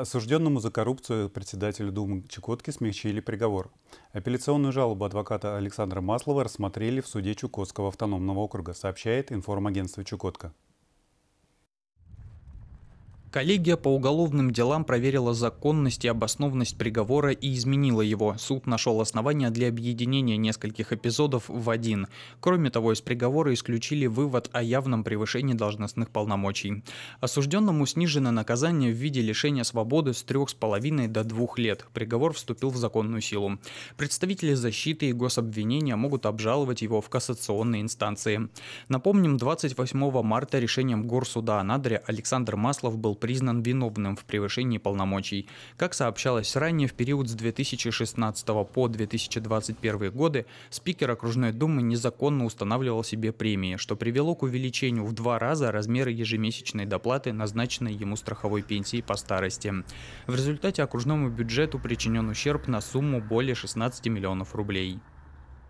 Осужденному за коррупцию председателю Думы Чукотки смягчили приговор. Апелляционную жалобу адвоката Александра Маслова рассмотрели в суде Чукотского автономного округа, сообщает информагентство Чукотка. Коллегия по уголовным делам проверила законность и обоснованность приговора и изменила его. Суд нашел основания для объединения нескольких эпизодов в один. Кроме того, из приговора исключили вывод о явном превышении должностных полномочий. Осужденному снижено наказание в виде лишения свободы с трех с половиной до двух лет. Приговор вступил в законную силу. Представители защиты и гособвинения могут обжаловать его в кассационной инстанции. Напомним, 28 марта решением Горсуда о Александр Маслов был признан виновным в превышении полномочий. Как сообщалось ранее, в период с 2016 по 2021 годы спикер окружной думы незаконно устанавливал себе премии, что привело к увеличению в два раза размера ежемесячной доплаты, назначенной ему страховой пенсии по старости. В результате окружному бюджету причинен ущерб на сумму более 16 миллионов рублей.